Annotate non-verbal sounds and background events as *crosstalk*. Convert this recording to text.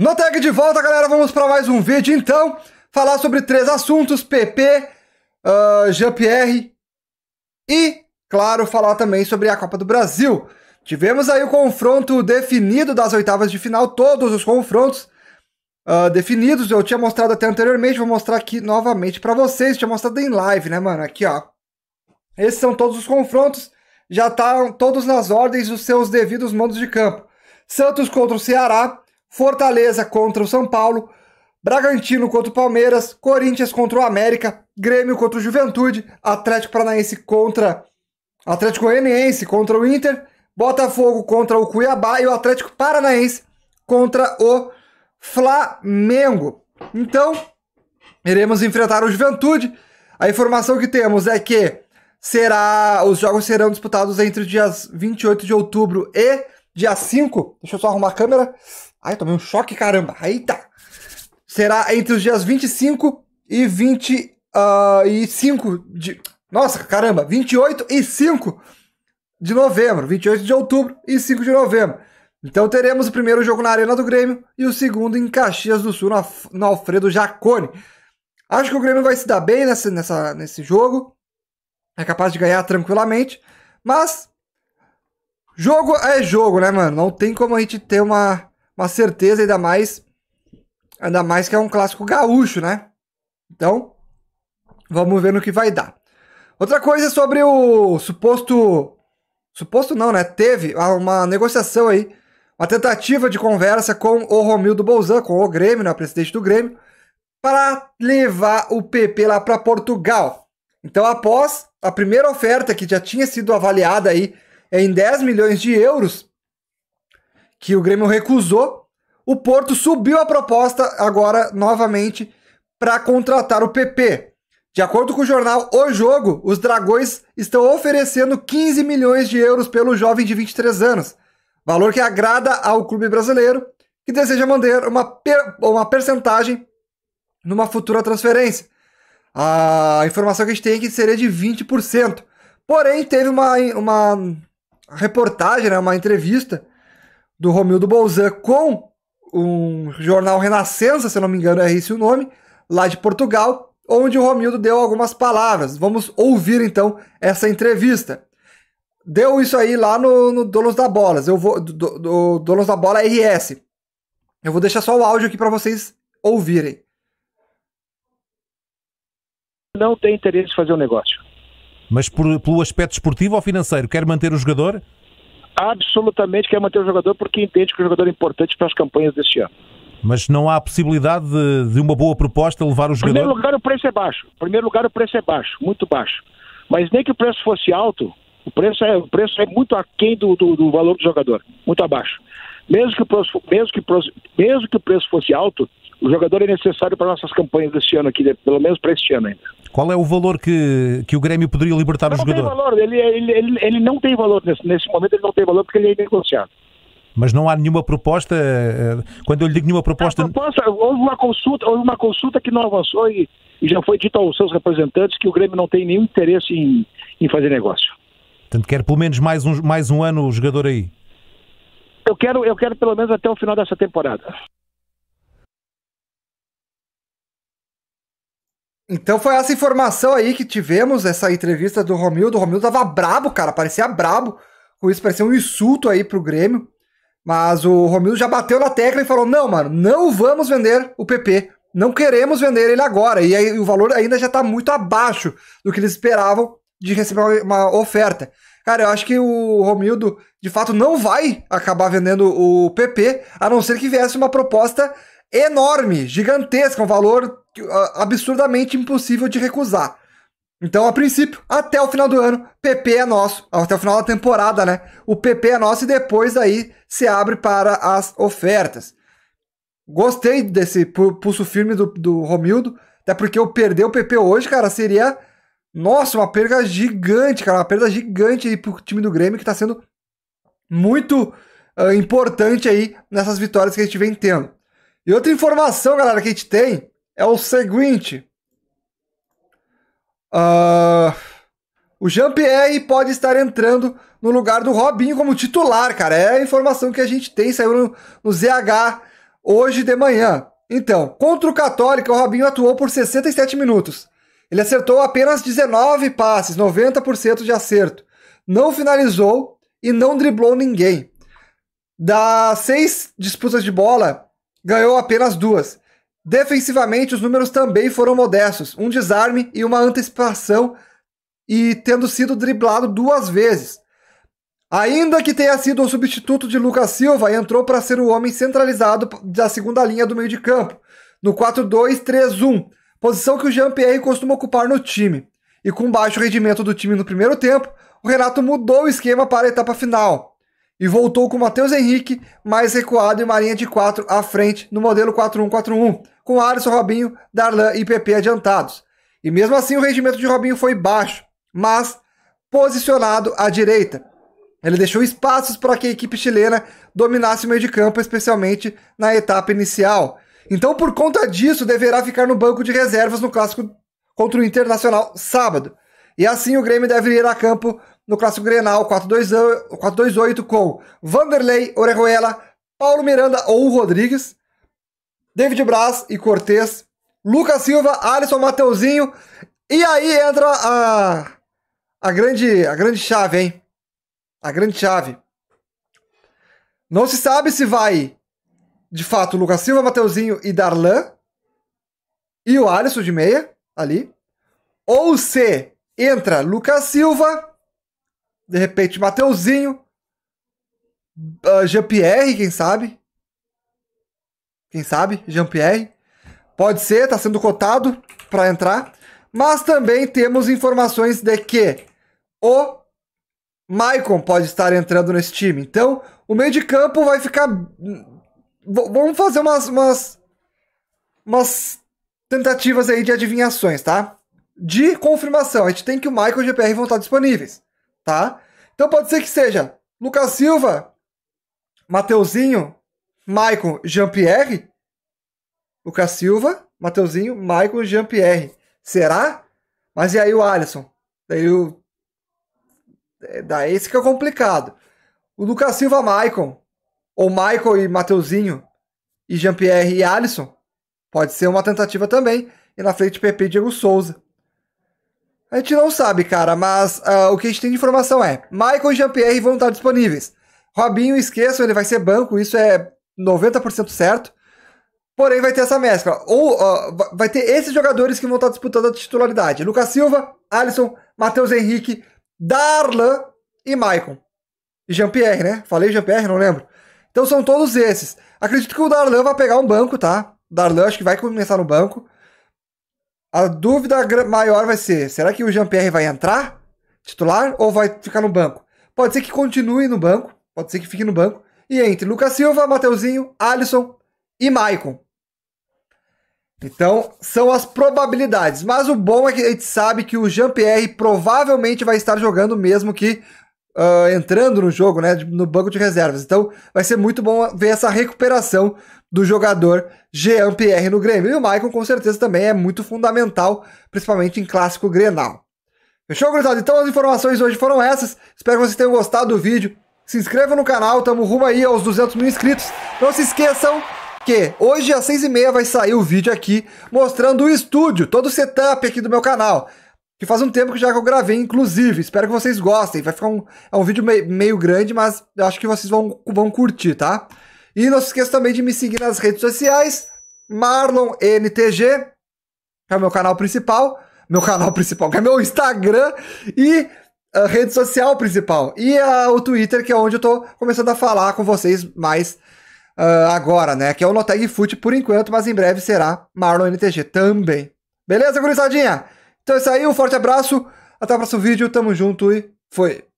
No tag de volta, galera, vamos para mais um vídeo, então. Falar sobre três assuntos, PP, uh, ah, Jean-Pierre e, claro, falar também sobre a Copa do Brasil. Tivemos aí o confronto definido das oitavas de final, todos os confrontos uh, definidos. Eu tinha mostrado até anteriormente, vou mostrar aqui novamente para vocês. Tinha mostrado em live, né, mano? Aqui, ó. Esses são todos os confrontos. Já estão tá todos nas ordens dos seus devidos mandos de campo. Santos contra o Ceará, Fortaleza contra o São Paulo, Bragantino contra o Palmeiras, Corinthians contra o América, Grêmio contra o Juventude, Atlético Paranaense contra Atlético Goianiense contra o Inter, Botafogo contra o Cuiabá e o Atlético Paranaense contra o Flamengo. Então, iremos enfrentar o Juventude. A informação que temos é que será os jogos serão disputados entre os dias 28 de outubro e dia 5. Deixa eu só arrumar a câmera. Ai, tomei um choque, caramba. Aí tá. Será entre os dias 25 e 25 uh, e ah, de. Nossa, caramba! 28 e 5 de novembro. 28 de outubro e 5 de novembro. Então teremos o primeiro jogo na Arena do Grêmio e o segundo em Caxias do Sul, no Alfredo Jacone. Acho que o Grêmio vai se dar bem nessa, nessa, nesse jogo. É capaz de ganhar tranquilamente. Mas. Jogo é jogo, né, mano? Não tem como a gente ter uma uma certeza, ainda mais, ainda mais que é um clássico gaúcho, né? Então, vamos ver no que vai dar. Outra coisa é sobre o suposto. Suposto não, né? Teve uma negociação aí, uma tentativa de conversa com o Romildo Bolzan, com o Grêmio, né? O presidente do Grêmio, para levar o PP lá para Portugal. Então, após a primeira oferta que já tinha sido avaliada aí em 10 milhões de euros, que o Grêmio recusou. O Porto subiu a proposta agora novamente para contratar o PP. De acordo com o jornal O Jogo, os Dragões estão oferecendo 15 milhões de euros pelo jovem de 23 anos, valor que agrada ao clube brasileiro, que deseja manter uma, per uma percentagem numa futura transferência. A informação que a gente tem é que seria de 20%. Porém, teve uma, uma reportagem, né, uma entrevista do Romildo Bolzan com um jornal Renascença, se não me engano é esse o nome, lá de Portugal, onde o Romildo deu algumas palavras. Vamos ouvir então essa entrevista. Deu isso aí lá no, no Donos da Bola, eu vou do, do, do Donos da Bola RS. Eu vou deixar só o áudio aqui para vocês ouvirem. Não tem interesse em fazer um negócio. Mas por, pelo aspecto esportivo ou financeiro, quer manter o jogador? absolutamente quer manter o jogador porque entende que o jogador é importante para as campanhas deste ano. Mas não há possibilidade de, de uma boa proposta levar o jogador? Em primeiro lugar, o preço é baixo. Em primeiro lugar, o preço é baixo, muito baixo. Mas nem que o preço fosse alto, o preço é, o preço é muito aquém do, do, do valor do jogador, muito abaixo. Mesmo que, o preço, mesmo, que, mesmo que o preço fosse alto, o jogador é necessário para nossas campanhas deste ano aqui, pelo menos para este ano ainda. Qual é o valor que, que o Grêmio poderia libertar não o jogador? tem valor, ele, ele, ele, ele, não tem valor nesse, nesse momento, ele não tem valor porque ele é negociado. Mas não há nenhuma proposta. Eh, quando eu lhe digo nenhuma proposta. proposta houve, uma consulta, houve uma consulta que não avançou e, e, já foi dito aos seus representantes que o Grêmio não tem nenhum interesse em, em fazer negócio. Portanto, quer pelo menos mais um, mais um ano o jogador aí? Eu quero, eu quero pelo menos até o final dessa temporada. Então foi essa informação aí que tivemos, essa entrevista do Romildo. O Romildo tava brabo, cara, parecia brabo. Com isso parecia um insulto aí pro Grêmio. Mas o Romildo já bateu na tecla e falou: não, mano, não vamos vender o PP. Não queremos vender ele agora. E aí, o valor ainda já tá muito abaixo do que eles esperavam de receber uma oferta. Cara, eu acho que o Romildo, de fato, não vai acabar vendendo o PP, a não ser que viesse uma proposta enorme, gigantesca, um valor ah, absurdamente impossível de recusar. Então, a princípio, até o final do ano, PP é nosso. Até o final da temporada, né? O PP é nosso e depois aí se abre para as ofertas. Gostei desse pulso firme do, do Romildo. Até porque eu perder o PP hoje, cara, seria. Nossa, uma perda gigante, cara. Uma perda gigante aí pro time do Grêmio que tá sendo muito uh, importante aí nessas vitórias que a gente vem tendo. E outra informação, galera, que a gente tem é o seguinte. Uh, o Jean-Pierre pode estar entrando no lugar do Robinho como titular, cara. É a informação que a gente tem, saiu no, no ZH hoje de manhã. Então, contra o Católica, o Robinho atuou por 67 minutos. Ele acertou apenas 19 passes, 90% de acerto. Não finalizou e não driblou ninguém. Das seis disputas de bola, ganhou apenas duas. Defensivamente, os números também foram modestos: um desarme e uma antecipação, e tendo sido driblado duas vezes. Ainda que tenha sido o substituto de Lucas Silva, entrou para ser o homem centralizado da segunda linha do meio de campo, no 4-2-3-1, posição que o Jean-Pierre costuma ocupar no time. E com baixo rendimento do time no primeiro tempo, o Renato mudou o esquema para a etapa final e voltou com Matheus Henrique mais recuado e Marinha de 4 à frente no modelo 4-1-4-1, com Alisson, Robinho, Darlan e PP adiantados. E mesmo assim o rendimento de Robinho foi baixo, mas posicionado à direita. Ele deixou espaços para que a equipe chilena dominasse o meio de campo, especialmente na etapa inicial. Então, por conta disso, deverá ficar no banco de reservas no clássico contra o Internacional sábado. E assim o Grêmio deve ir a campo no Clássico Grenal 4-2-8 com Vanderlei, Orejuela, Paulo Miranda ou Rodrigues, David Braz e Cortez, Lucas Silva, Alisson Mateuzinho. E aí entra a, a, grande, a grande chave, hein? A grande chave. Não se sabe se vai, de fato, Lucas Silva, Mateuzinho e Darlan. E o Alisson de meia, ali. Ou se entra Lucas Silva, de repente, Mateuzinho. Uh, Jean-Pierre, quem sabe? Quem sabe? Jean-Pierre. Pode ser, está sendo cotado para entrar. Mas também temos informações de que o Maicon pode estar entrando nesse time. Então, o meio de campo vai ficar. Hum, v vamos fazer umas, umas, umas tentativas aí de adivinhações, tá? De confirmação. A gente tem que o Michael e o GPR vão estar disponíveis tá? Então pode ser que seja Lucas Silva, Mateuzinho, Maicon, Jean-Pierre. Lucas Silva, Mateuzinho, Maicon, Jean-Pierre. Será? Mas e aí o Alisson? Daí o... É, daí fica complicado. O Lucas Silva, Maicon. Ou Maicon e Mateuzinho. E Jean-Pierre e Alisson. Pode ser uma tentativa também. E na frente, PP e Diego Souza. A gente não sabe, cara, mas uh, o que a gente tem de informação é: Michael e Jean-Pierre vão estar disponíveis. Robinho, esqueçam, ele vai ser banco, isso é 90% certo. Porém, vai ter essa mescla. Ou uh, vai ter esses jogadores que vão estar disputando a titularidade: Lucas Silva, Alisson, Matheus Henrique, Darlan e Maicon. E Jean-Pierre, né? Falei Jean-Pierre, não lembro. Então são todos esses. Acredito que o Darlan vai pegar um banco, tá? Darlan acho que vai começar no banco. A dúvida maior vai ser: será que o Jean-Pierre vai entrar titular ou vai ficar no banco? Pode ser que continue no banco, pode ser que fique no banco. E entre Lucas Silva, Mateuzinho, Alisson e Maicon. Então, são as probabilidades. Mas o bom é que a gente sabe que o Jean-Pierre provavelmente vai estar jogando, mesmo que uh, entrando no jogo, né? No banco de reservas. Então vai ser muito bom ver essa recuperação do jogador Jean Pierre no Grêmio. E o Maicon, com certeza, também é muito fundamental, principalmente em clássico Grenal. Fechou, gurizada? Então as informações hoje foram essas. Espero que vocês tenham gostado do vídeo. Se inscrevam no canal, tamo rumo aí aos 200 mil inscritos. Não se esqueçam que hoje às 6h30 vai sair o vídeo aqui mostrando o estúdio, todo o setup aqui do meu canal que faz um tempo que já que eu gravei, inclusive. Espero que vocês gostem. Vai ficar um, é um vídeo meio, meio grande, mas eu acho que vocês vão, vão curtir, tá? E não se esqueça também de me seguir nas redes sociais, MarlonNTG, que é o meu canal principal, meu canal *laughs* principal, que é meu Instagram, e a ah, rede social principal, e a, ah, o Twitter, que é onde eu tô começando a falar com vocês mais uh, agora, né? Que é o Noteg Foot por enquanto, mas em breve será MarlonNTG também. Beleza, gurizadinha? Então é isso aí, um forte abraço, até o próximo vídeo, tamo junto e foi!